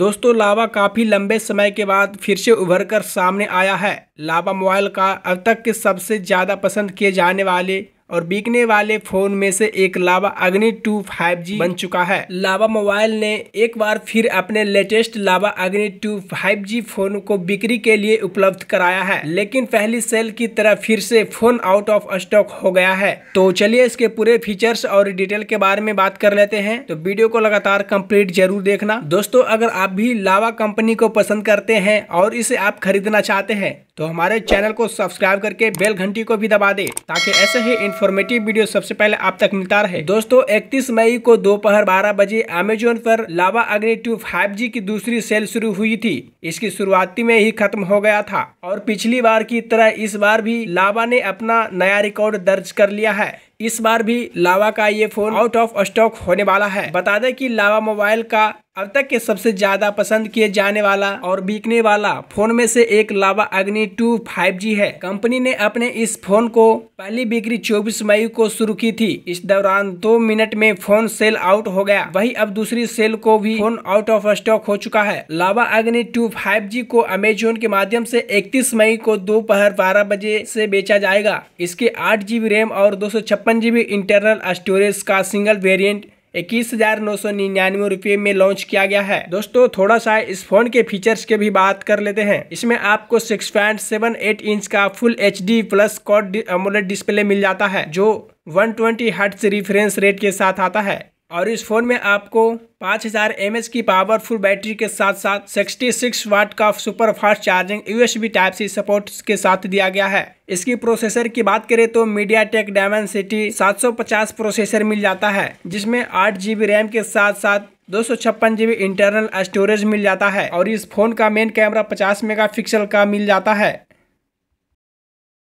दोस्तों लावा काफ़ी लंबे समय के बाद फिर से उभर कर सामने आया है लावा मोबाइल का अब तक के सबसे ज़्यादा पसंद किए जाने वाले और बिकने वाले फोन में से एक लावा अग्नि टू फाइव जी बन चुका है लावा मोबाइल ने एक बार फिर अपने लेटेस्ट लावा अग्नि टू फाइव जी फोन को बिक्री के लिए उपलब्ध कराया है लेकिन पहली सेल की तरह फिर से फोन आउट ऑफ स्टॉक हो गया है तो चलिए इसके पूरे फीचर्स और डिटेल के बारे में बात कर लेते हैं तो वीडियो को लगातार कम्प्लीट जरूर देखना दोस्तों अगर आप भी लावा कंपनी को पसंद करते हैं और इसे आप खरीदना चाहते हैं तो हमारे चैनल को सब्सक्राइब करके बेल घंटी को भी दबा दे ताकि ऐसे ही इन्फॉर्मेटिव वीडियो सबसे पहले आप तक मिलता रहे दोस्तों 31 मई को दोपहर 12 बजे अमेजोन पर लावा अग्नि टू फाइव की दूसरी सेल शुरू हुई थी इसकी शुरुआती में ही खत्म हो गया था और पिछली बार की तरह इस बार भी लावा ने अपना नया रिकॉर्ड दर्ज कर लिया है इस बार भी लावा का ये फोन आउट ऑफ स्टॉक होने वाला है बता दें कि लावा मोबाइल का अब तक के सबसे ज़्यादा पसंद किए जाने वाला और बिकने वाला फोन में से एक लावा अग्नि 2 5G है कंपनी ने अपने इस फोन को पहली बिक्री 24 मई को शुरू की थी इस दौरान दो मिनट में फोन सेल आउट हो गया वहीं अब दूसरी सेल को भी फोन आउट ऑफ स्टॉक हो चुका है लावा अग्नि 2 5G को अमेजोन के माध्यम से 31 मई को दोपहर बारह बजे से बेचा जाएगा इसके आठ रैम और दो सौ इंटरनल स्टोरेज का सिंगल वेरियंट इक्कीस हजार नौ सौ निन्यानवे रुपये में लॉन्च किया गया है दोस्तों थोड़ा सा इस फोन के फीचर्स के भी बात कर लेते हैं इसमें आपको six point seven eight inch का full H D plus curved AMOLED display मिल जाता है जो 120 हर्ट्ज रिफरेंस रेट के साथ आता है और इस फ़ोन में आपको 5000 हज़ार की पावरफुल बैटरी के साथ साथ 66 वाट का सुपर फास्ट चार्जिंग बी टाइप सी सपोर्ट के साथ दिया गया है इसकी प्रोसेसर की बात करें तो मीडिया टेक डायमंड सिटी सात प्रोसेसर मिल जाता है जिसमें आठ जीबी रैम के साथ साथ दो सौ छप्पन जीबी इंटरनल स्टोरेज मिल जाता है और इस फोन का मेन कैमरा 50 मेगापिक्सल का मिल जाता है